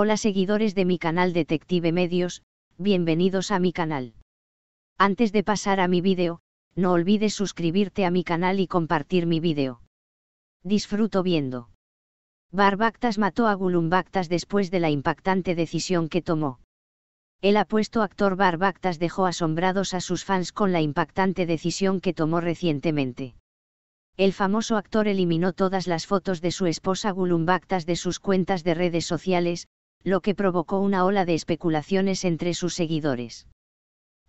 Hola seguidores de mi canal Detective Medios, bienvenidos a mi canal. Antes de pasar a mi vídeo, no olvides suscribirte a mi canal y compartir mi vídeo. Disfruto viendo. Barbactas mató a Gulumbactas después de la impactante decisión que tomó. El apuesto actor Barbactas dejó asombrados a sus fans con la impactante decisión que tomó recientemente. El famoso actor eliminó todas las fotos de su esposa Gulumbactas de sus cuentas de redes sociales, lo que provocó una ola de especulaciones entre sus seguidores.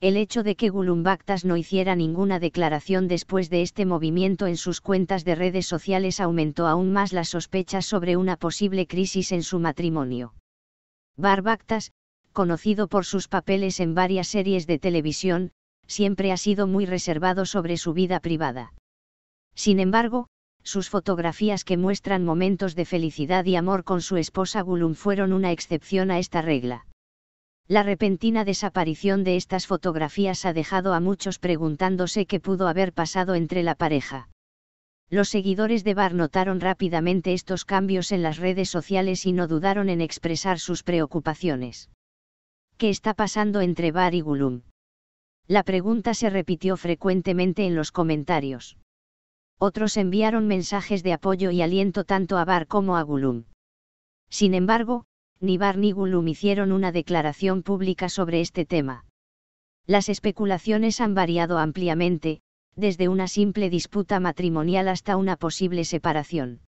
El hecho de que Gulumbactas no hiciera ninguna declaración después de este movimiento en sus cuentas de redes sociales aumentó aún más las sospechas sobre una posible crisis en su matrimonio. Barbactas, conocido por sus papeles en varias series de televisión, siempre ha sido muy reservado sobre su vida privada. Sin embargo, sus fotografías que muestran momentos de felicidad y amor con su esposa Gulum fueron una excepción a esta regla. La repentina desaparición de estas fotografías ha dejado a muchos preguntándose qué pudo haber pasado entre la pareja. Los seguidores de Bar notaron rápidamente estos cambios en las redes sociales y no dudaron en expresar sus preocupaciones. ¿Qué está pasando entre Bar y Gulum? La pregunta se repitió frecuentemente en los comentarios otros enviaron mensajes de apoyo y aliento tanto a Bar como a Gulum. Sin embargo, ni Bar ni Gulum hicieron una declaración pública sobre este tema. Las especulaciones han variado ampliamente, desde una simple disputa matrimonial hasta una posible separación.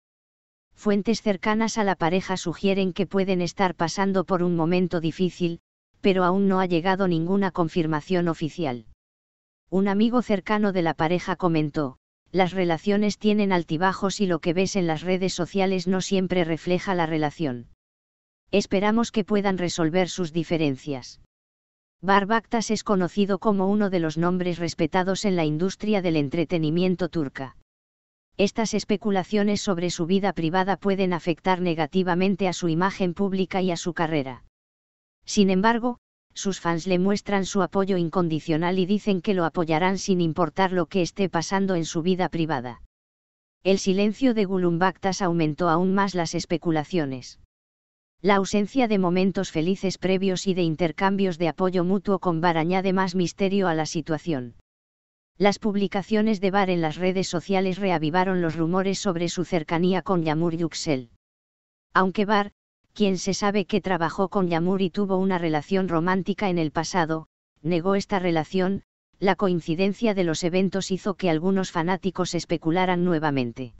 Fuentes cercanas a la pareja sugieren que pueden estar pasando por un momento difícil, pero aún no ha llegado ninguna confirmación oficial. Un amigo cercano de la pareja comentó, las relaciones tienen altibajos y lo que ves en las redes sociales no siempre refleja la relación. Esperamos que puedan resolver sus diferencias. Barbaktas es conocido como uno de los nombres respetados en la industria del entretenimiento turca. Estas especulaciones sobre su vida privada pueden afectar negativamente a su imagen pública y a su carrera. Sin embargo, sus fans le muestran su apoyo incondicional y dicen que lo apoyarán sin importar lo que esté pasando en su vida privada. El silencio de Gulumbactas aumentó aún más las especulaciones. La ausencia de momentos felices previos y de intercambios de apoyo mutuo con Bar añade más misterio a la situación. Las publicaciones de Bar en las redes sociales reavivaron los rumores sobre su cercanía con Yamur Yuxel. Aunque Bar, quien se sabe que trabajó con Yamur y tuvo una relación romántica en el pasado, negó esta relación, la coincidencia de los eventos hizo que algunos fanáticos especularan nuevamente.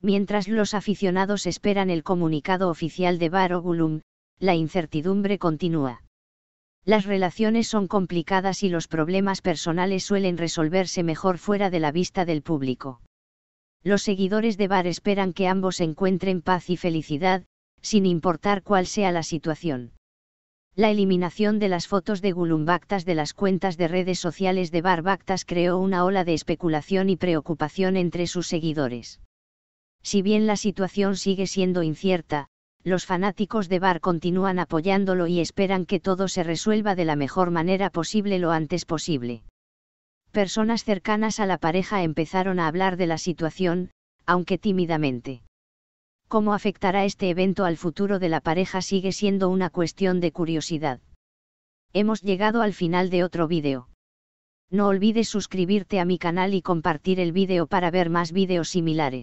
Mientras los aficionados esperan el comunicado oficial de Bar Gulum, la incertidumbre continúa. Las relaciones son complicadas y los problemas personales suelen resolverse mejor fuera de la vista del público. Los seguidores de Bar esperan que ambos encuentren paz y felicidad, sin importar cuál sea la situación. La eliminación de las fotos de Gulumbactas de las cuentas de redes sociales de Barbactas creó una ola de especulación y preocupación entre sus seguidores. Si bien la situación sigue siendo incierta, los fanáticos de Bar continúan apoyándolo y esperan que todo se resuelva de la mejor manera posible lo antes posible. Personas cercanas a la pareja empezaron a hablar de la situación, aunque tímidamente. Cómo afectará este evento al futuro de la pareja sigue siendo una cuestión de curiosidad. Hemos llegado al final de otro vídeo. No olvides suscribirte a mi canal y compartir el vídeo para ver más vídeos similares.